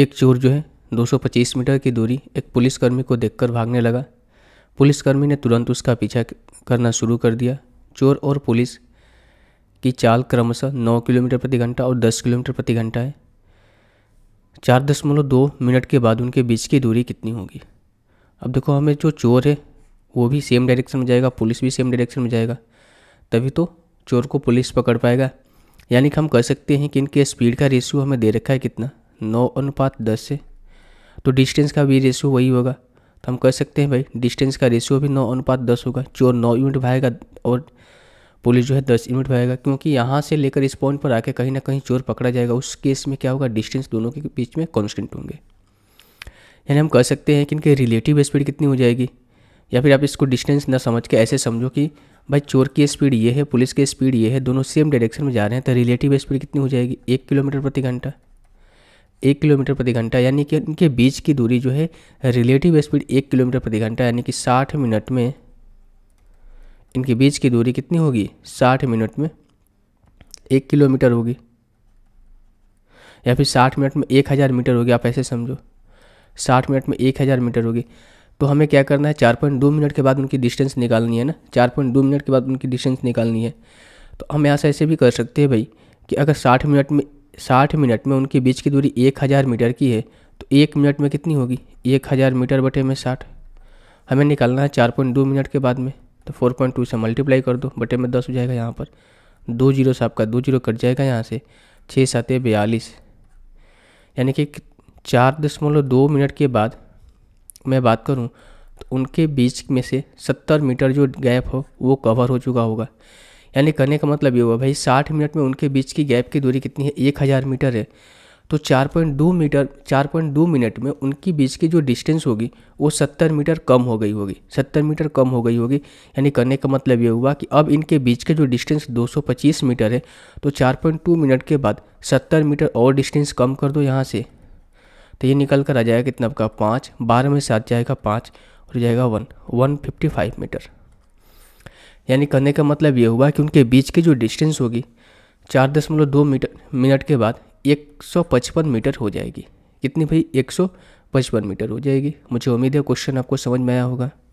एक चोर जो है 225 मीटर की दूरी एक पुलिसकर्मी को देखकर भागने लगा पुलिसकर्मी ने तुरंत उसका पीछा करना शुरू कर दिया चोर और पुलिस की चाल क्रमशः 9 किलोमीटर प्रति घंटा और 10 किलोमीटर प्रति घंटा है चार दशमलव दो मिनट के बाद उनके बीच की दूरी कितनी होगी अब देखो हमें जो चोर है वो भी सेम डायरेक्शन में जाएगा पुलिस भी सेम डायरेक्शन में जाएगा तभी तो चोर को पुलिस पकड़ पाएगा यानी कि हम कह सकते हैं कि इनके स्पीड का रेशियो हमें दे रखा है कितना नौ अनुपात दस से तो डिस्टेंस का भी रेशियो वही होगा तो हम कह सकते हैं भाई डिस्टेंस का रेशियो भी नौ अनुपात दस होगा चोर नौ यूनिट भागेगा और पुलिस जो है दस यूनिट भागेगा क्योंकि यहाँ से लेकर इस पॉइंट पर आके कहीं ना कहीं चोर पकड़ा जाएगा उस केस में क्या होगा डिस्टेंस दोनों के बीच में कॉन्स्टेंट होंगे यानी हम कह सकते हैं कि इनके रिलेटिव स्पीड कितनी हो जाएगी या फिर आप इसको डिस्टेंस ना समझ के ऐसे समझो कि भाई चोर की स्पीड ये है पुलिस की स्पीड ये है दोनों सेम डायरेक्शन में जा रहे हैं तो रिलेटिव स्पीड कितनी हो जाएगी एक किलोमीटर प्रति घंटा एक किलोमीटर प्रति घंटा यानी कि इनके बीच की दूरी जो है रिलेटिव स्पीड एक किलोमीटर प्रति घंटा यानी कि साठ मिनट में इनके बीच की दूरी कितनी होगी साठ मिनट में एक किलोमीटर होगी या फिर साठ मिनट में एक हज़ार मीटर होगी आप ऐसे समझो साठ मिनट में एक हज़ार मीटर होगी तो हमें क्या करना है चार पॉइंट दो मिनट के बाद उनकी डिस्टेंस निकालनी है ना चार पॉइंट दो मिनट के बाद उनकी डिस्टेंस निकालनी है तो हम यहाँ से ऐसे भी कर सकते हैं भाई कि अगर साठ मिनट में साठ मिनट में उनके बीच की दूरी एक हज़ार मीटर की है तो एक मिनट में कितनी होगी एक हज़ार मीटर बटे में साठ हमें निकालना है चार पॉइंट दो मिनट के बाद में तो फोर पॉइंट टू से मल्टीप्लाई कर दो बटे में दस हो जाएगा यहाँ पर दो जीरो से आपका दो जीरो कट जाएगा यहाँ से छः सात बयालीस यानी कि चार दशमलव दो मिनट के बाद मैं बात करूँ तो उनके बीच में से सत्तर मीटर जो गैप हो वो कवर हो चुका होगा यानी कहने का मतलब ये हुआ भाई साठ मिनट में उनके बीच की गैप की दूरी कितनी है एक हज़ार मीटर है तो चार पॉइंट दो मीटर चार पॉइंट दो मिनट में उनकी बीच की जो डिस्टेंस होगी वो सत्तर मीटर कम हो गई होगी सत्तर मीटर कम हो गई होगी यानी करने का मतलब ये हुआ कि अब इनके बीच के जो डिस्टेंस दो सौ पच्चीस मीटर है तो चार पॉइंट टू मिनट के बाद सत्तर मीटर और डिस्टेंस कम कर दो यहाँ से तो ये निकल कर आ जाएगा कितना आपका पाँच बारह में सात जाएगा पाँच और जाएगा one one fifty five metre यानी कहने का मतलब ये हुआ कि उनके बीच की जो डिस्टेंस होगी चार दशमलव दो मीटर मिनट के बाद एक सौ पचपन मीटर हो जाएगी कितनी भाई एक सौ पचपन मीटर हो जाएगी मुझे उम्मीद है क्वेश्चन आपको समझ में आया होगा